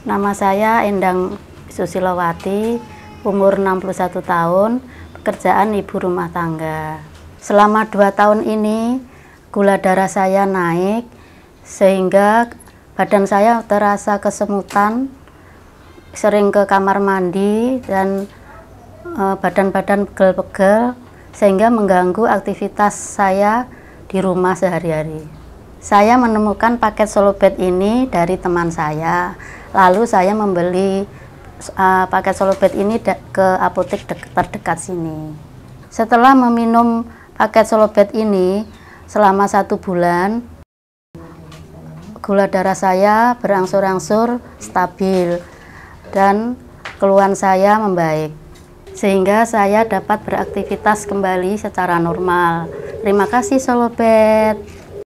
Nama saya Endang Susilowati, umur 61 tahun, pekerjaan ibu rumah tangga. Selama dua tahun ini, gula darah saya naik, sehingga badan saya terasa kesemutan, sering ke kamar mandi, dan eh, badan-badan pegel-pegel, sehingga mengganggu aktivitas saya di rumah sehari-hari. Saya menemukan paket solobet ini dari teman saya, Lalu saya membeli uh, paket solobed ini ke apotek de terdekat sini. Setelah meminum paket solobed ini selama satu bulan, gula darah saya berangsur-angsur stabil dan keluhan saya membaik. Sehingga saya dapat beraktivitas kembali secara normal. Terima kasih Solobed.